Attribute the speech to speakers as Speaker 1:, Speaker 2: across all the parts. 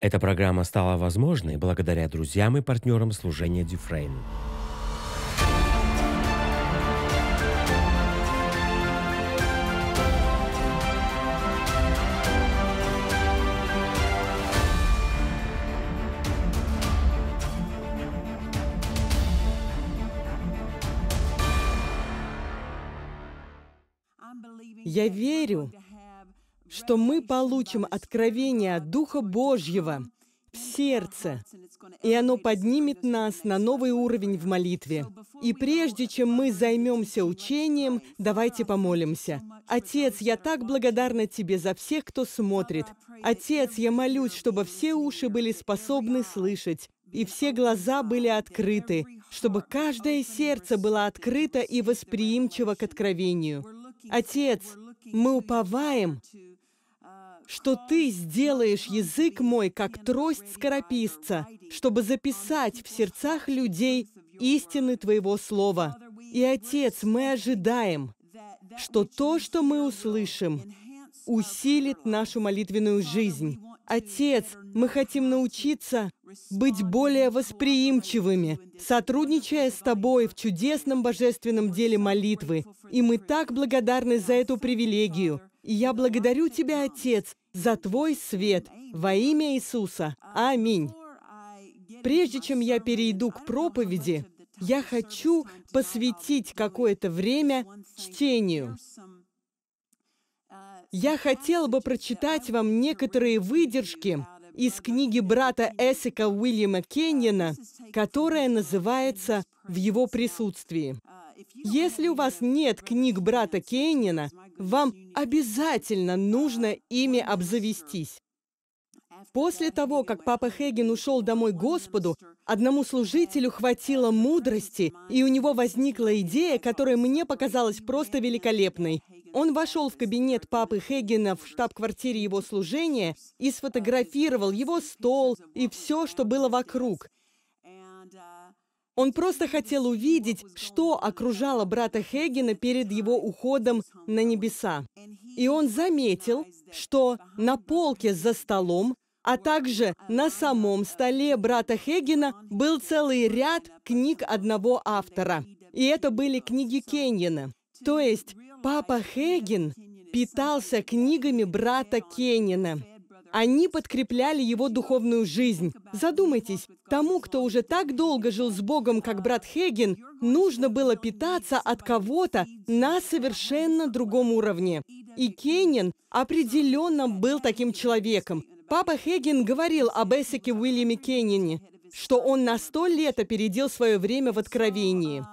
Speaker 1: Эта программа стала возможной благодаря друзьям и партнерам служения Дюфрейн. Я верю, что мы получим откровение от Духа Божьего в сердце, и оно поднимет нас на новый уровень в молитве. И прежде чем мы займемся учением, давайте помолимся. Отец, я так благодарна Тебе за всех, кто смотрит. Отец, я молюсь, чтобы все уши были способны слышать, и все глаза были открыты, чтобы каждое сердце было открыто и восприимчиво к откровению. Отец, мы уповаем что ты сделаешь язык мой, как трость скорописца, чтобы записать в сердцах людей истины твоего слова. И, Отец, мы ожидаем, что то, что мы услышим, усилит нашу молитвенную жизнь. Отец, мы хотим научиться быть более восприимчивыми, сотрудничая с Тобой в чудесном божественном деле молитвы. И мы так благодарны за эту привилегию. И я благодарю Тебя, Отец, за Твой свет во имя Иисуса. Аминь. Прежде чем я перейду к проповеди, я хочу посвятить какое-то время чтению. Я хотел бы прочитать вам некоторые выдержки из книги брата Эсика Уильяма Кеннина, которая называется «В его присутствии». Если у вас нет книг брата Кеннина, вам обязательно нужно ими обзавестись. После того, как папа Хейген ушел домой Господу, одному служителю хватило мудрости, и у него возникла идея, которая мне показалась просто великолепной. Он вошел в кабинет папы Хейгена в штаб-квартире его служения и сфотографировал его стол и все, что было вокруг. Он просто хотел увидеть, что окружало брата Хегена перед его уходом на небеса. И он заметил, что на полке за столом, а также на самом столе брата Хегена был целый ряд книг одного автора. И это были книги Кеньена. То есть папа Хеген питался книгами брата Кенина. Они подкрепляли его духовную жизнь. Задумайтесь, тому, кто уже так долго жил с Богом, как брат Хеген, нужно было питаться от кого-то на совершенно другом уровне. И Кеннин определенно был таким человеком. Папа Хеген говорил об Эсике Уильяме Кеннине, что он на сто лет опередил свое время в Откровении.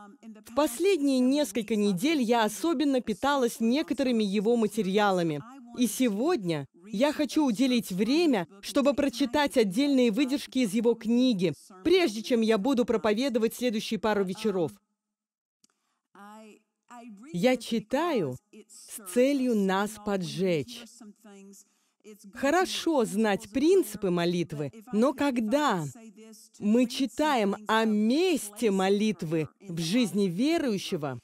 Speaker 1: В последние несколько недель я особенно питалась некоторыми его материалами. И сегодня я хочу уделить время, чтобы прочитать отдельные выдержки из его книги, прежде чем я буду проповедовать следующие пару вечеров. Я читаю с целью нас поджечь. Хорошо знать принципы молитвы, но когда мы читаем о месте молитвы в жизни верующего,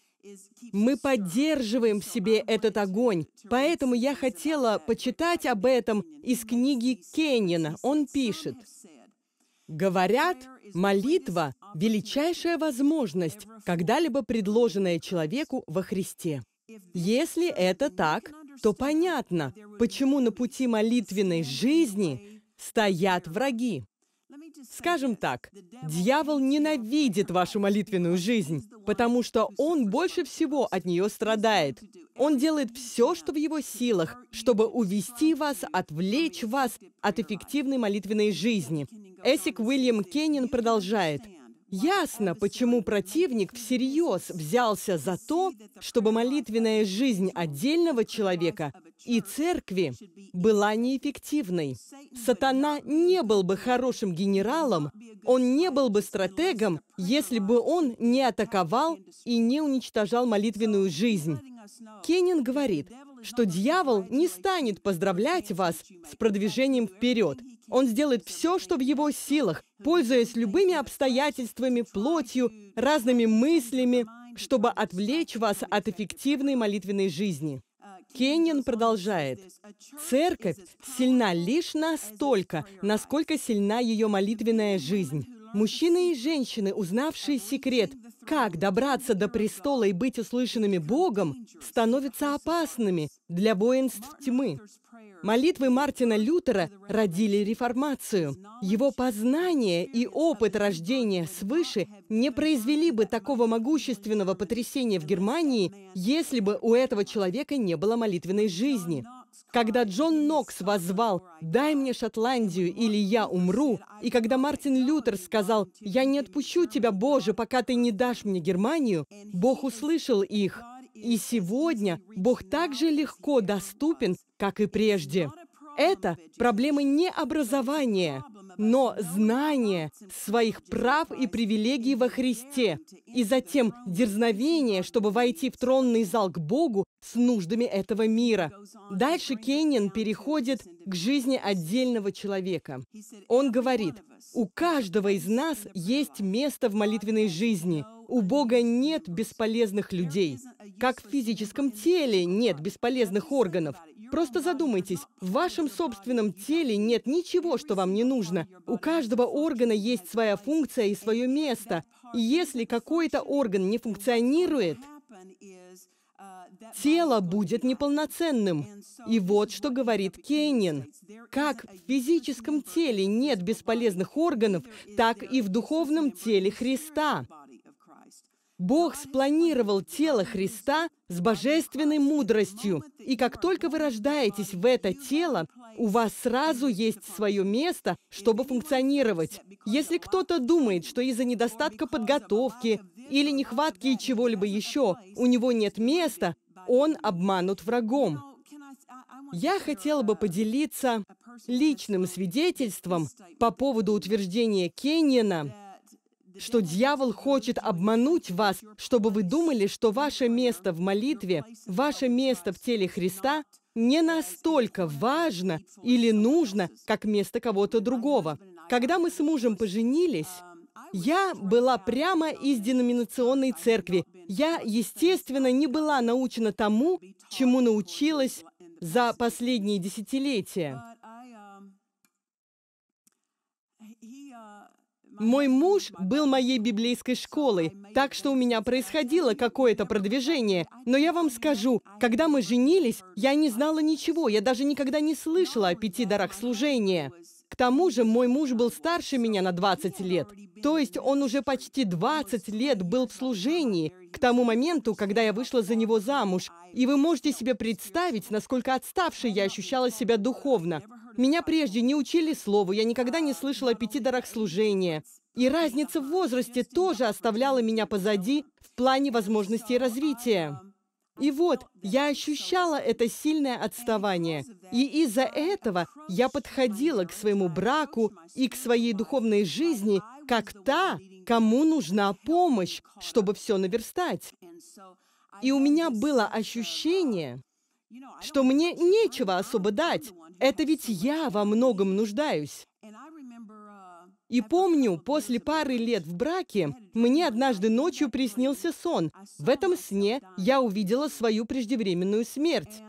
Speaker 1: мы поддерживаем в себе этот огонь. Поэтому я хотела почитать об этом из книги Кеннина. Он пишет, Говорят, молитва – величайшая возможность, когда-либо предложенная человеку во Христе. Если это так, то понятно, почему на пути молитвенной жизни стоят враги. Скажем так, дьявол ненавидит вашу молитвенную жизнь, потому что он больше всего от нее страдает. Он делает все, что в его силах, чтобы увести вас, отвлечь вас от эффективной молитвенной жизни. Эсик Уильям Кеннин продолжает. Ясно, почему противник всерьез взялся за то, чтобы молитвенная жизнь отдельного человека и церкви была неэффективной. Сатана не был бы хорошим генералом, он не был бы стратегом, если бы он не атаковал и не уничтожал молитвенную жизнь. Кеннин говорит, что дьявол не станет поздравлять вас с продвижением вперед. Он сделает все, что в его силах, пользуясь любыми обстоятельствами, плотью, разными мыслями, чтобы отвлечь вас от эффективной молитвенной жизни. Кеннин продолжает. «Церковь сильна лишь настолько, насколько сильна ее молитвенная жизнь. Мужчины и женщины, узнавшие секрет, как добраться до престола и быть услышанными Богом, становятся опасными для воинств тьмы. Молитвы Мартина Лютера родили реформацию. Его познание и опыт рождения свыше не произвели бы такого могущественного потрясения в Германии, если бы у этого человека не было молитвенной жизни. Когда Джон Нокс возвал «Дай мне Шотландию, или я умру», и когда Мартин Лютер сказал «Я не отпущу тебя, Боже, пока ты не дашь мне Германию», Бог услышал их – и сегодня Бог так же легко доступен, как и прежде. Это проблемы не образования, но знания своих прав и привилегий во Христе, и затем дерзновение, чтобы войти в тронный зал к Богу с нуждами этого мира. Дальше Кеннин переходит к жизни отдельного человека. Он говорит, «У каждого из нас есть место в молитвенной жизни, у Бога нет бесполезных людей. Как в физическом теле нет бесполезных органов. Просто задумайтесь, в вашем собственном теле нет ничего, что вам не нужно. У каждого органа есть своя функция и свое место. И если какой-то орган не функционирует, тело будет неполноценным. И вот что говорит Кейнин. Как в физическом теле нет бесполезных органов, так и в духовном теле Христа. Бог спланировал тело Христа с божественной мудростью. И как только вы рождаетесь в это тело, у вас сразу есть свое место, чтобы функционировать. Если кто-то думает, что из-за недостатка подготовки или нехватки чего-либо еще у него нет места, он обманут врагом. Я хотела бы поделиться личным свидетельством по поводу утверждения Кеннина, что дьявол хочет обмануть вас, чтобы вы думали, что ваше место в молитве, ваше место в теле Христа не настолько важно или нужно, как место кого-то другого. Когда мы с мужем поженились, я была прямо из деноминационной церкви. Я, естественно, не была научена тому, чему научилась за последние десятилетия. Мой муж был моей библейской школой, так что у меня происходило какое-то продвижение. Но я вам скажу, когда мы женились, я не знала ничего, я даже никогда не слышала о пяти дарах служения. К тому же мой муж был старше меня на 20 лет. То есть он уже почти 20 лет был в служении к тому моменту, когда я вышла за него замуж. И вы можете себе представить, насколько отставшей я ощущала себя духовно. Меня прежде не учили слову, я никогда не слышала о пяти дарах служения. И разница в возрасте тоже оставляла меня позади в плане возможностей развития. И вот, я ощущала это сильное отставание. И из-за этого я подходила к своему браку и к своей духовной жизни как та, кому нужна помощь, чтобы все наверстать. И у меня было ощущение, что мне нечего особо дать. Это ведь я во многом нуждаюсь. И помню, после пары лет в браке, мне однажды ночью приснился сон. В этом сне я увидела свою преждевременную смерть.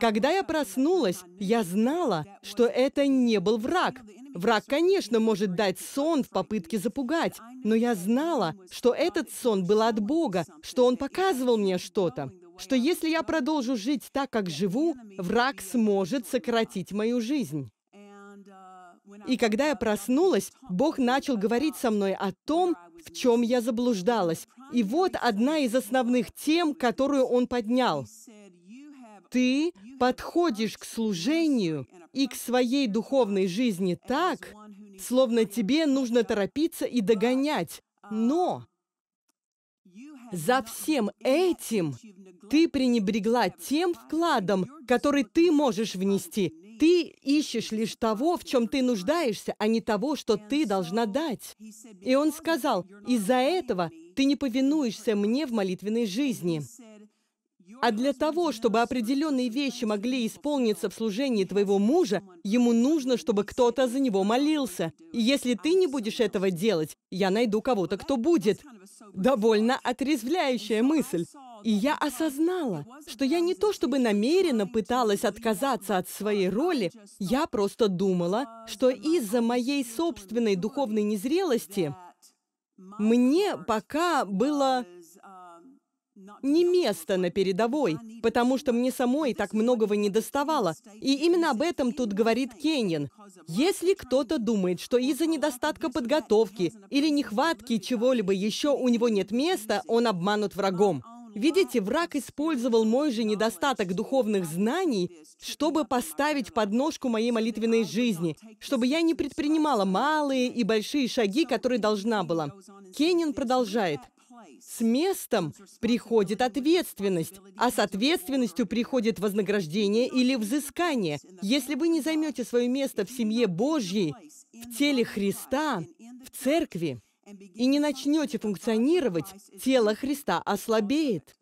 Speaker 1: Когда я проснулась, я знала, что это не был враг. Враг, конечно, может дать сон в попытке запугать, но я знала, что этот сон был от Бога, что Он показывал мне что-то что если я продолжу жить так, как живу, враг сможет сократить мою жизнь. И когда я проснулась, Бог начал говорить со мной о том, в чем я заблуждалась. И вот одна из основных тем, которую он поднял. Ты подходишь к служению и к своей духовной жизни так, словно тебе нужно торопиться и догонять. Но за всем этим ты пренебрегла тем вкладом, который ты можешь внести. Ты ищешь лишь того, в чем ты нуждаешься, а не того, что ты должна дать. И он сказал, из-за этого ты не повинуешься мне в молитвенной жизни. А для того, чтобы определенные вещи могли исполниться в служении твоего мужа, ему нужно, чтобы кто-то за него молился. И если ты не будешь этого делать, я найду кого-то, кто будет. Довольно отрезвляющая мысль. И я осознала, что я не то чтобы намеренно пыталась отказаться от своей роли, я просто думала, что из-за моей собственной духовной незрелости мне пока было не место на передовой, потому что мне самой так многого не доставало. И именно об этом тут говорит Кеннин. Если кто-то думает, что из-за недостатка подготовки или нехватки чего-либо еще у него нет места, он обманут врагом. Видите, враг использовал мой же недостаток духовных знаний, чтобы поставить подножку моей молитвенной жизни, чтобы я не предпринимала малые и большие шаги, которые должна была. Кеннин продолжает. С местом приходит ответственность, а с ответственностью приходит вознаграждение или взыскание. Если вы не займете свое место в семье Божьей, в теле Христа, в церкви, и не начнете функционировать, тело Христа ослабеет.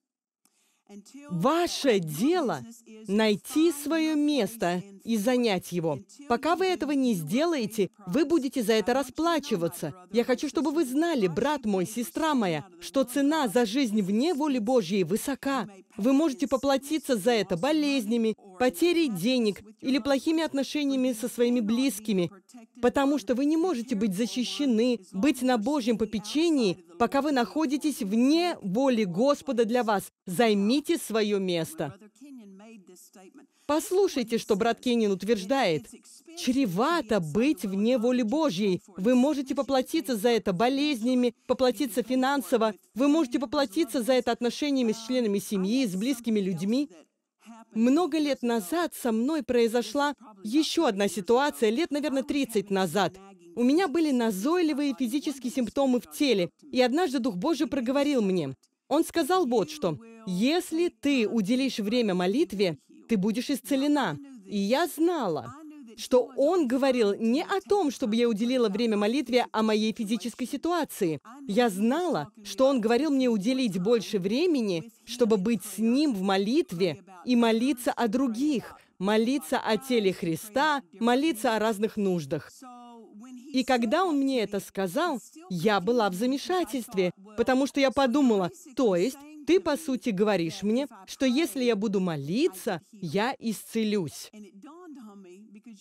Speaker 1: Ваше дело – найти свое место и занять его. Пока вы этого не сделаете, вы будете за это расплачиваться. Я хочу, чтобы вы знали, брат мой, сестра моя, что цена за жизнь вне воли Божьей высока. Вы можете поплатиться за это болезнями, потерей денег или плохими отношениями со своими близкими, потому что вы не можете быть защищены, быть на Божьем попечении, пока вы находитесь вне воли Господа для вас. Займите свое место. Послушайте, что брат Кеннин утверждает. Чревато быть вне воли Божьей. Вы можете поплатиться за это болезнями, поплатиться финансово. Вы можете поплатиться за это отношениями с членами семьи, с близкими людьми. Много лет назад со мной произошла еще одна ситуация, лет, наверное, 30 назад. У меня были назойливые физические симптомы в теле, и однажды Дух Божий проговорил мне. Он сказал вот что. «Если ты уделишь время молитве, ты будешь исцелена». И я знала, что он говорил не о том, чтобы я уделила время молитве о моей физической ситуации. Я знала, что он говорил мне уделить больше времени, чтобы быть с ним в молитве и молиться о других, молиться о теле Христа, молиться о разных нуждах. И когда он мне это сказал, я была в замешательстве, потому что я подумала, то есть ты, по сути, говоришь мне, что если я буду молиться, я исцелюсь.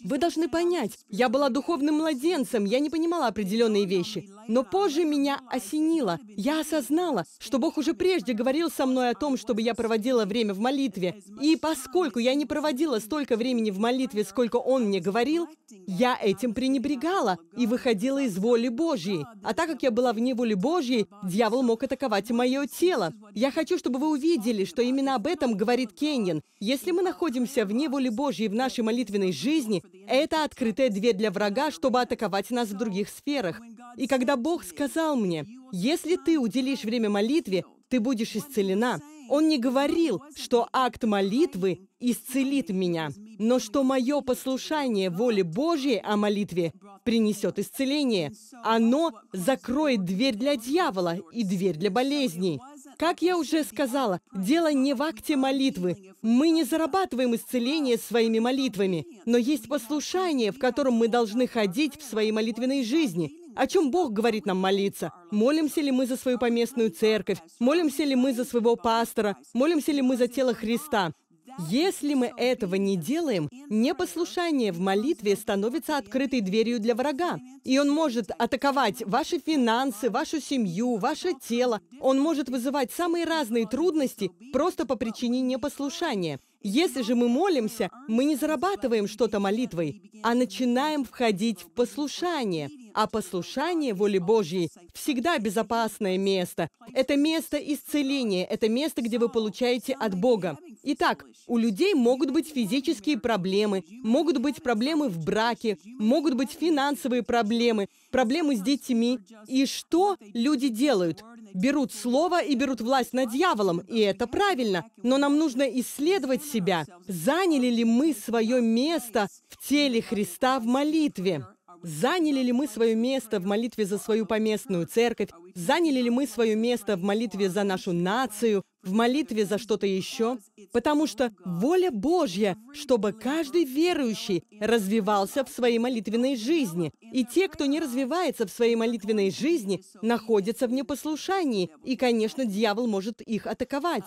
Speaker 1: Вы должны понять, я была духовным младенцем, я не понимала определенные вещи. Но позже меня осенило. Я осознала, что Бог уже прежде говорил со мной о том, чтобы я проводила время в молитве. И поскольку я не проводила столько времени в молитве, сколько Он мне говорил, я этим пренебрегала и выходила из воли Божьей. А так как я была вне воли Божьей, дьявол мог атаковать мое тело. Я хочу, чтобы вы увидели, что именно об этом говорит Кеннин. Если мы находимся вне воли Божьей в нашей молитвенной жизни, это открытая дверь для врага, чтобы атаковать нас в других сферах. И когда Бог сказал мне, если ты уделишь время молитве, ты будешь исцелена, Он не говорил, что акт молитвы исцелит меня, но что мое послушание воле Божьей о молитве принесет исцеление. Оно закроет дверь для дьявола и дверь для болезней. Как я уже сказала, дело не в акте молитвы. Мы не зарабатываем исцеление своими молитвами, но есть послушание, в котором мы должны ходить в своей молитвенной жизни. О чем Бог говорит нам молиться? Молимся ли мы за свою поместную церковь? Молимся ли мы за своего пастора? Молимся ли мы за тело Христа? Если мы этого не делаем, непослушание в молитве становится открытой дверью для врага. И он может атаковать ваши финансы, вашу семью, ваше тело. Он может вызывать самые разные трудности просто по причине непослушания. Если же мы молимся, мы не зарабатываем что-то молитвой, а начинаем входить в послушание. А послушание воли Божьей всегда безопасное место. Это место исцеления, это место, где вы получаете от Бога. Итак, у людей могут быть физические проблемы, могут быть проблемы в браке, могут быть финансовые проблемы, проблемы с детьми. И что люди делают? берут слово и берут власть над дьяволом, и это правильно. Но нам нужно исследовать себя, заняли ли мы свое место в теле Христа в молитве. Заняли ли мы свое место в молитве за свою поместную церковь? Заняли ли мы свое место в молитве за нашу нацию? В молитве за что-то еще? Потому что воля Божья, чтобы каждый верующий развивался в своей молитвенной жизни. И те, кто не развивается в своей молитвенной жизни, находятся в непослушании. И, конечно, дьявол может их атаковать.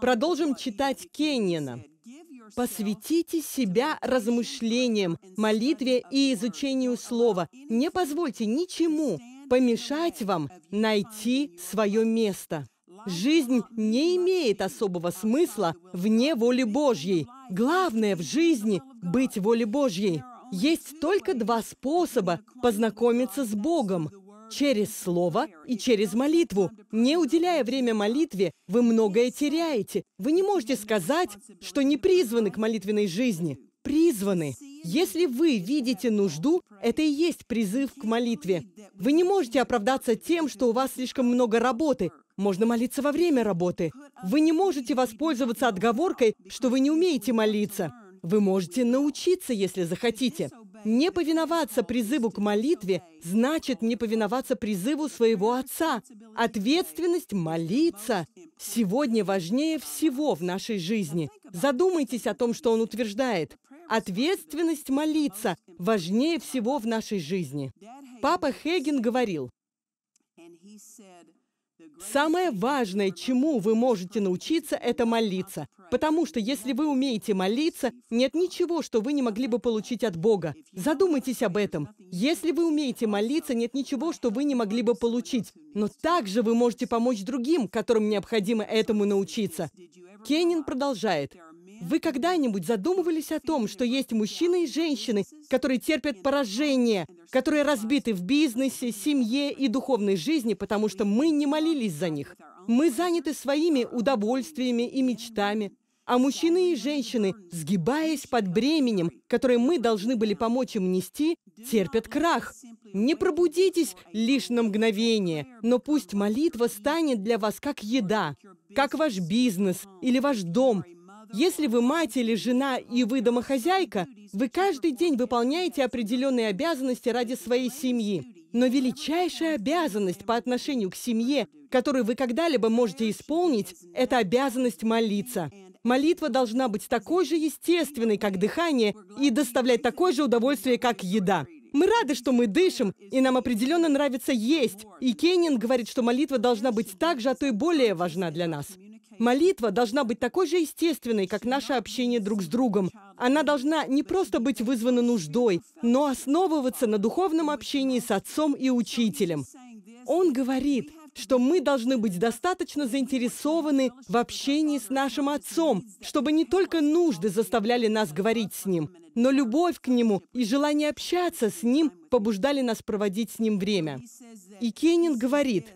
Speaker 1: Продолжим читать Кеннина. Посвятите себя размышлениям, молитве и изучению Слова. Не позвольте ничему помешать вам найти свое место. Жизнь не имеет особого смысла вне воли Божьей. Главное в жизни – быть воле Божьей. Есть только два способа познакомиться с Богом через слово и через молитву. Не уделяя время молитве, вы многое теряете. Вы не можете сказать, что не призваны к молитвенной жизни. Призваны. Если вы видите нужду, это и есть призыв к молитве. Вы не можете оправдаться тем, что у вас слишком много работы. Можно молиться во время работы. Вы не можете воспользоваться отговоркой, что вы не умеете молиться. Вы можете научиться, если захотите. Не повиноваться призыву к молитве значит не повиноваться призыву своего Отца. Ответственность – молиться. Сегодня важнее всего в нашей жизни. Задумайтесь о том, что он утверждает. Ответственность молиться важнее всего в нашей жизни. Папа Хеген говорил, Самое важное, чему вы можете научиться, это молиться. Потому что если вы умеете молиться, нет ничего, что вы не могли бы получить от Бога. Задумайтесь об этом. Если вы умеете молиться, нет ничего, что вы не могли бы получить. Но также вы можете помочь другим, которым необходимо этому научиться. Кеннин продолжает. Вы когда-нибудь задумывались о том, что есть мужчины и женщины, которые терпят поражение, которые разбиты в бизнесе, семье и духовной жизни, потому что мы не молились за них? Мы заняты своими удовольствиями и мечтами, а мужчины и женщины, сгибаясь под бременем, которое мы должны были помочь им нести, терпят крах. Не пробудитесь лишь на мгновение, но пусть молитва станет для вас как еда, как ваш бизнес или ваш дом, если вы мать или жена, и вы домохозяйка, вы каждый день выполняете определенные обязанности ради своей семьи. Но величайшая обязанность по отношению к семье, которую вы когда-либо можете исполнить, это обязанность молиться. Молитва должна быть такой же естественной, как дыхание, и доставлять такое же удовольствие, как еда. Мы рады, что мы дышим, и нам определенно нравится есть. И Кеннин говорит, что молитва должна быть так же, а то и более важна для нас. Молитва должна быть такой же естественной, как наше общение друг с другом. Она должна не просто быть вызвана нуждой, но основываться на духовном общении с отцом и учителем. Он говорит, что мы должны быть достаточно заинтересованы в общении с нашим Отцом, чтобы не только нужды заставляли нас говорить с Ним, но любовь к Нему и желание общаться с Ним побуждали нас проводить с Ним время. И Кеннин говорит,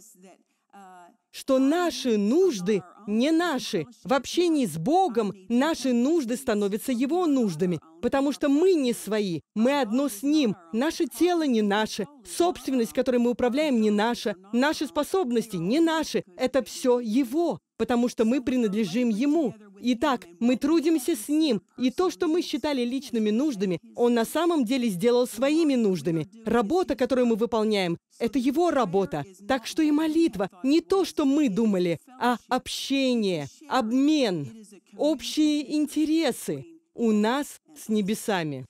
Speaker 1: что наши нужды не наши. В общении с Богом наши нужды становятся Его нуждами, потому что мы не свои, мы одно с Ним. Наше тело не наше, собственность, которой мы управляем, не наша, наши способности не наши. Это все Его, потому что мы принадлежим Ему. Итак, мы трудимся с Ним, и то, что мы считали личными нуждами, Он на самом деле сделал своими нуждами. Работа, которую мы выполняем, это Его работа. Так что и молитва не то, что мы думали, а общение, обмен, общие интересы у нас с небесами.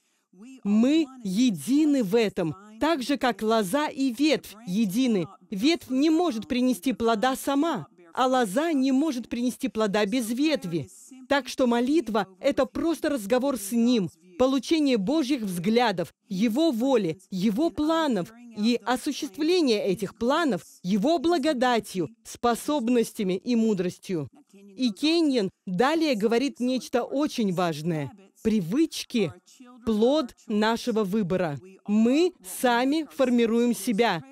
Speaker 1: Мы едины в этом, так же, как лоза и ветвь едины. Ветвь не может принести плода сама а лоза не может принести плода без ветви. Так что молитва – это просто разговор с Ним, получение Божьих взглядов, Его воли, Его планов и осуществление этих планов Его благодатью, способностями и мудростью. И Кеньен далее говорит нечто очень важное. Привычки – плод нашего выбора. Мы сами формируем себя.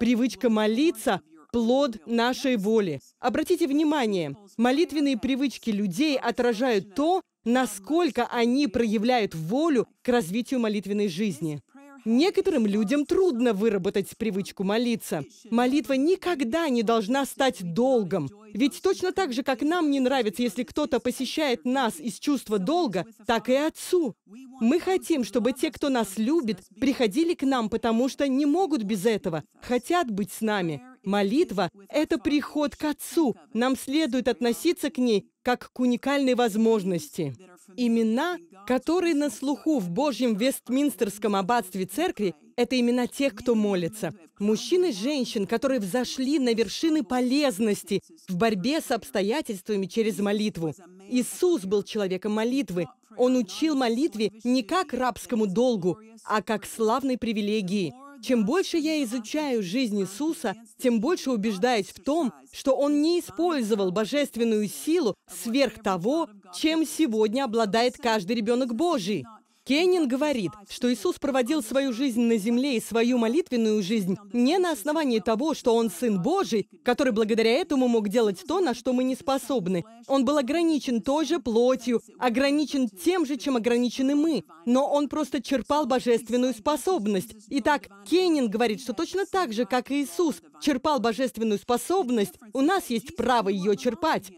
Speaker 1: Привычка молиться – плод нашей воли. Обратите внимание, молитвенные привычки людей отражают то, насколько они проявляют волю к развитию молитвенной жизни. Некоторым людям трудно выработать привычку молиться. Молитва никогда не должна стать долгом. Ведь точно так же, как нам не нравится, если кто-то посещает нас из чувства долга, так и Отцу. Мы хотим, чтобы те, кто нас любит, приходили к нам, потому что не могут без этого, хотят быть с нами. Молитва – это приход к Отцу. Нам следует относиться к ней как к уникальной возможности. Имена, которые на слуху в Божьем Вестминстерском аббатстве церкви, это имена тех, кто молится. Мужчин и женщин, которые взошли на вершины полезности в борьбе с обстоятельствами через молитву. Иисус был человеком молитвы. Он учил молитве не как рабскому долгу, а как славной привилегии – чем больше я изучаю жизнь Иисуса, тем больше убеждаюсь в том, что Он не использовал божественную силу сверх того, чем сегодня обладает каждый ребенок Божий. Кейнин говорит, что Иисус проводил свою жизнь на земле и свою молитвенную жизнь не на основании того, что Он Сын Божий, который благодаря этому мог делать то, на что мы не способны. Он был ограничен той же плотью, ограничен тем же, чем ограничены мы, но Он просто черпал божественную способность. Итак, Кейнин говорит, что точно так же, как Иисус черпал божественную способность, у нас есть право ее черпать.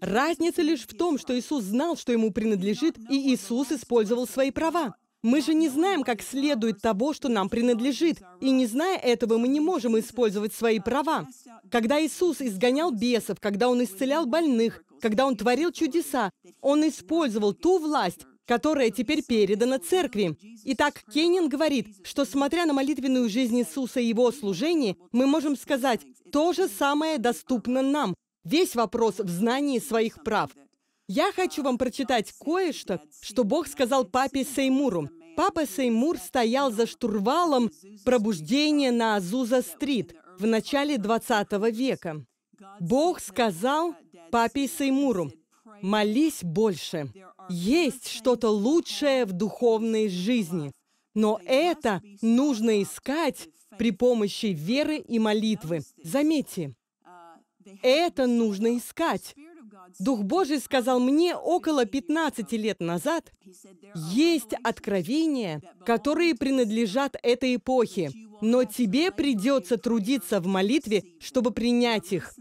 Speaker 1: Разница лишь в том, что Иисус знал, что ему принадлежит, и Иисус использовал свои права. Мы же не знаем, как следует того, что нам принадлежит, и не зная этого, мы не можем использовать свои права. Когда Иисус изгонял бесов, когда Он исцелял больных, когда Он творил чудеса, Он использовал ту власть, которая теперь передана церкви. Итак, Кеннин говорит, что смотря на молитвенную жизнь Иисуса и его служение, мы можем сказать, то же самое доступно нам, Весь вопрос в знании своих прав. Я хочу вам прочитать кое-что, что Бог сказал папе Сеймуру. Папа Сеймур стоял за штурвалом пробуждения на Азуза-стрит в начале 20 века. Бог сказал папе Сеймуру, «Молись больше. Есть что-то лучшее в духовной жизни, но это нужно искать при помощи веры и молитвы». Заметьте, это нужно искать. Дух Божий сказал мне около 15 лет назад, есть откровения, которые принадлежат этой эпохе, но тебе придется трудиться в молитве, чтобы принять их.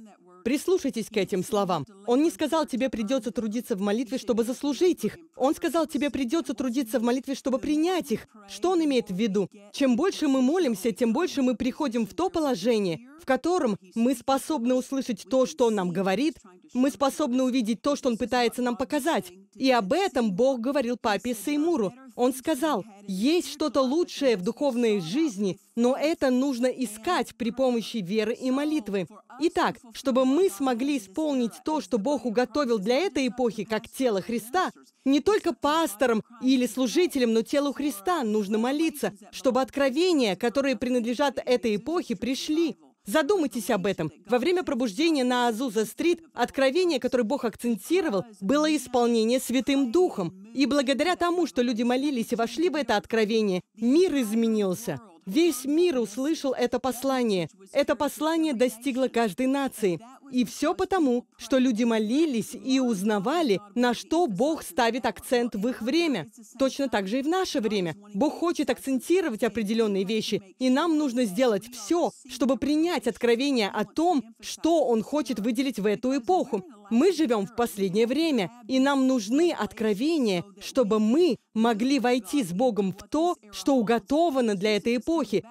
Speaker 1: Прислушайтесь к этим словам. Он не сказал, тебе придется трудиться в молитве, чтобы заслужить их. Он сказал, тебе придется трудиться в молитве, чтобы принять их. Что он имеет в виду? Чем больше мы молимся, тем больше мы приходим в то положение, в котором мы способны услышать то, что он нам говорит, мы способны увидеть то, что он пытается нам показать. И об этом Бог говорил папе Сеймуру. Он сказал, есть что-то лучшее в духовной жизни, но это нужно искать при помощи веры и молитвы. Итак, чтобы мы смогли исполнить то, что Бог уготовил для этой эпохи, как тело Христа, не только пасторам или служителям, но телу Христа нужно молиться, чтобы откровения, которые принадлежат этой эпохе, пришли. Задумайтесь об этом. Во время пробуждения на Азуза-стрит откровение, которое Бог акцентировал, было исполнение Святым Духом. И благодаря тому, что люди молились и вошли в это откровение, мир изменился. Весь мир услышал это послание. Это послание достигло каждой нации. И все потому, что люди молились и узнавали, на что Бог ставит акцент в их время. Точно так же и в наше время. Бог хочет акцентировать определенные вещи, и нам нужно сделать все, чтобы принять откровение о том, что Он хочет выделить в эту эпоху. Мы живем в последнее время, и нам нужны откровения, чтобы мы могли войти с Богом в то, что уготовано для этой эпохи,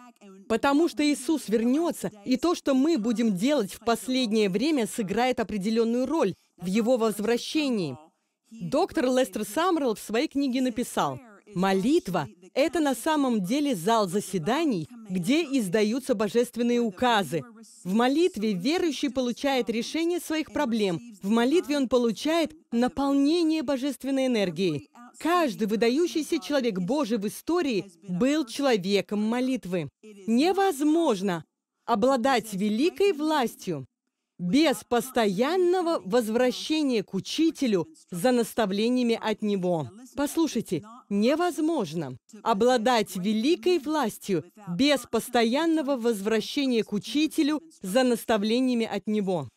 Speaker 1: потому что Иисус вернется, и то, что мы будем делать в последнее время, сыграет определенную роль в Его возвращении. Доктор Лестер Самрелл в своей книге написал, Молитва – это на самом деле зал заседаний, где издаются божественные указы. В молитве верующий получает решение своих проблем. В молитве он получает наполнение божественной энергией. Каждый выдающийся человек Божий в истории был человеком молитвы. Невозможно обладать великой властью, без постоянного возвращения к учителю за наставлениями от него. Послушайте, невозможно обладать великой властью без постоянного возвращения к учителю за наставлениями от него.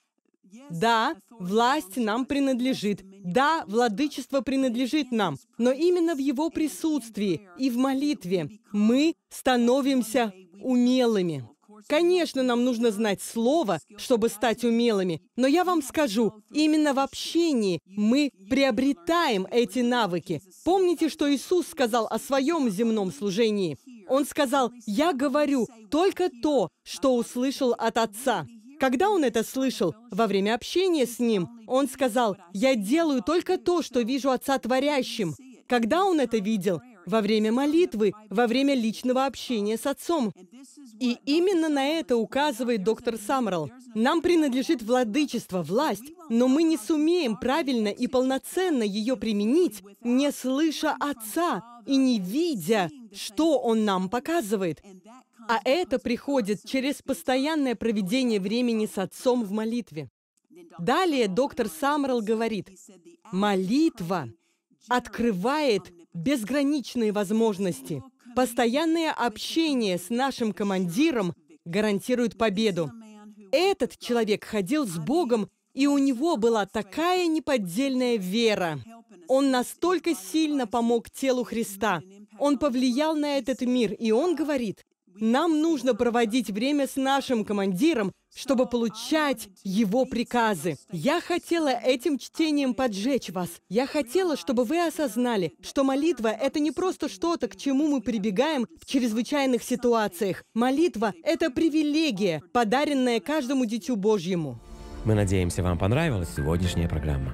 Speaker 1: Да, власть нам принадлежит. Да, владычество принадлежит нам. Но именно в его присутствии и в молитве мы становимся умелыми. Конечно, нам нужно знать слово, чтобы стать умелыми, но я вам скажу, именно в общении мы приобретаем эти навыки. Помните, что Иисус сказал о своем земном служении? Он сказал, «Я говорю только то, что услышал от Отца». Когда он это слышал, во время общения с ним, он сказал, «Я делаю только то, что вижу Отца Творящим». Когда он это видел? Во время молитвы, во время личного общения с Отцом. И именно на это указывает доктор Самрал. Нам принадлежит владычество, власть, но мы не сумеем правильно и полноценно ее применить, не слыша Отца и не видя, что Он нам показывает. А это приходит через постоянное проведение времени с Отцом в молитве. Далее доктор Самрал говорит, «Молитва открывает безграничные возможности. Постоянное общение с нашим командиром гарантирует победу. Этот человек ходил с Богом, и у него была такая неподдельная вера. Он настолько сильно помог телу Христа. Он повлиял на этот мир, и он говорит, нам нужно проводить время с нашим командиром, чтобы получать его приказы. Я хотела этим чтением поджечь вас. Я хотела, чтобы вы осознали, что молитва — это не просто что-то, к чему мы прибегаем в чрезвычайных ситуациях. Молитва — это привилегия, подаренная каждому Дитю Божьему. Мы надеемся, вам понравилась сегодняшняя программа.